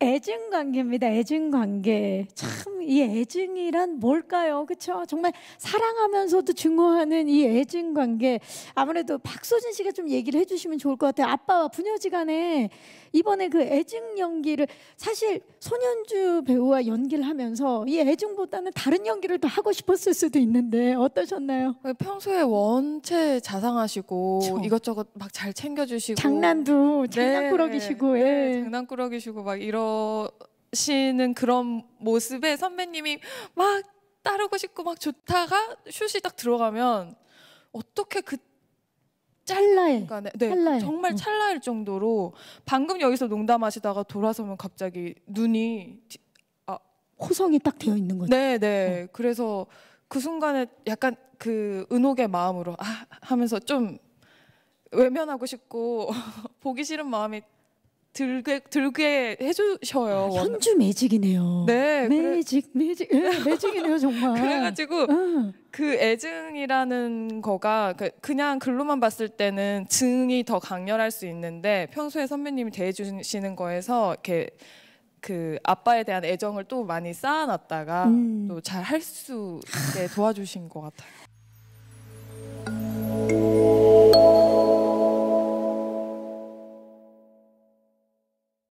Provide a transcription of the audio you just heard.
애증 관계입니다. 애증 관계. 참이 애증이란 뭘까요? 그렇죠? 정말 사랑하면서도 증오하는 이 애증 관계. 아무래도 박소진 씨가 좀 얘기를 해주시면 좋을 것 같아요. 아빠와 부녀지간에 이번에 그 애증 연기를 사실 손현주 배우와 연기를 하면서 이 애증보다는 다른 연기를 더 하고 싶었을 수도 있는데 어떠셨나요? 네, 평소에 원체 자상하시고 그 이것저것 막 잘 챙겨주시고 장난도 네. 장난꾸러기시고 네, 네, 장난꾸러기시고 막 이런 시는 그런 모습에 선배님이 막 따르고 싶고 막 좋다가 슛이 딱 들어가면 어떻게 그 찰나에 네, 찰나에. 정말 음. 찰나일 정도로 방금 여기서 농담하시다가 돌아서면 갑자기 눈이 아, 호성이 딱 되어 있는 거죠. 네, 네. 어. 그래서 그 순간에 약간 그 은옥의 마음으로 아 하면서 좀 외면하고 싶고 보기 싫은 마음이 들게 들게 해주셔요. 아, 현주 매직이네요. 네, 매직 그래. 매직 네, 매직이네요 정말. 그래가지고 응. 그 애증이라는 거가 그, 그냥 글로만 봤을 때는 증이 더 강렬할 수 있는데 평소에 선배님이 대해주시는 거에서 이렇게 그 아빠에 대한 애정을 또 많이 쌓아놨다가 음. 또잘 할 수 있게 도와주신 것 같아요.